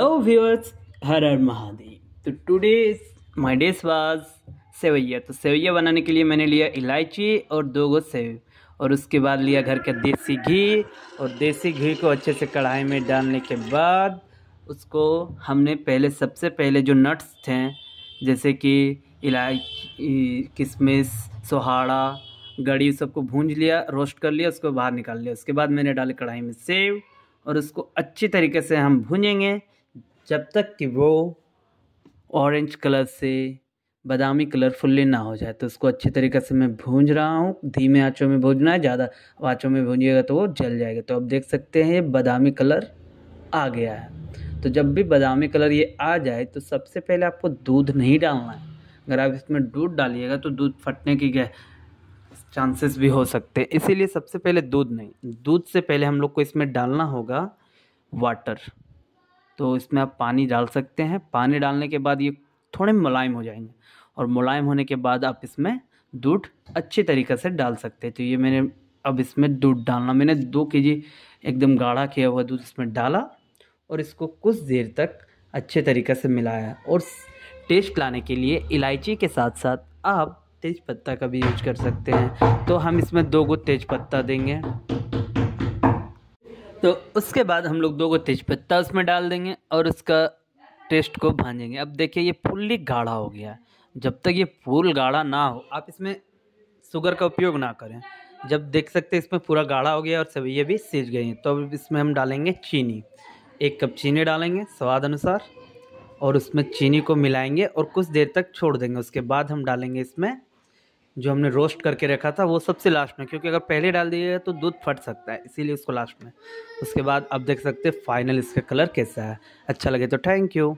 viewers हर हर महादेव तो today my dish was सेवैया तो सेवैया बनाने के लिए मैंने लिया इलायची और दो गो सेव और उसके बाद लिया घर का देसी घी और देसी घी को अच्छे से कढ़ाई में डालने के बाद उसको हमने पहले सबसे पहले जो नट्स थे जैसे कि इलायची किशमिश सोहाड़ा गड़ी सबको भूंज लिया रोस्ट कर लिया उसको बाहर निकाल लिया उसके बाद मैंने डाले कढ़ाई में सेव और उसको अच्छी तरीके से हम भूंजेंगे जब तक कि वो ऑरेंज कलर से बादामी कलर फुल्ली ना हो जाए तो उसको अच्छे तरीके से मैं भूंज रहा हूँ धीमे आँचों में भूंजना है ज़्यादा आँचों में भूंजिएगा तो वो जल जाएगा तो अब देख सकते हैं ये बादामी कलर आ गया है तो जब भी बादामी कलर ये आ जाए तो सबसे पहले आपको दूध नहीं डालना है अगर आप इसमें दूध डालिएगा तो दूध फटने की चांसेस भी हो सकते हैं इसीलिए सबसे पहले दूध नहीं दूध से पहले हम लोग को इसमें डालना होगा वाटर तो इसमें आप पानी डाल सकते हैं पानी डालने के बाद ये थोड़े मुलायम हो जाएंगे और मुलायम होने के बाद आप इसमें दूध अच्छी तरीके से डाल सकते हैं तो ये मैंने अब इसमें दूध डालना मैंने दो के जी एकदम गाढ़ा किया हुआ दूध इसमें डाला और इसको कुछ देर तक अच्छे तरीके से मिलाया और टेस्ट लाने के लिए इलायची के साथ साथ आप तेज़ पत्ता का भी यूज कर सकते हैं तो हम इसमें दो गो तेज़ पत्ता देंगे तो उसके बाद हम लोग दो को तेज़पत्ता उसमें डाल देंगे और उसका टेस्ट को भाजेंगे अब देखिए ये फुल्ली गाढ़ा हो गया जब तक ये फूल गाढ़ा ना हो आप इसमें शुगर का उपयोग ना करें जब देख सकते हैं इसमें पूरा गाढ़ा हो गया और सवैया भी सीज गई हैं तो अब इसमें हम डालेंगे चीनी एक कप चीनी डालेंगे स्वाद अनुसार और उसमें चीनी को मिलाएंगे और कुछ देर तक छोड़ देंगे उसके बाद हम डालेंगे इसमें जो हमने रोस्ट करके रखा था वो सबसे लास्ट में क्योंकि अगर पहले डाल दिएगा तो दूध फट सकता है इसीलिए उसको लास्ट में उसके बाद आप देख सकते हैं फाइनल इसका कलर कैसा है अच्छा लगे तो थैंक यू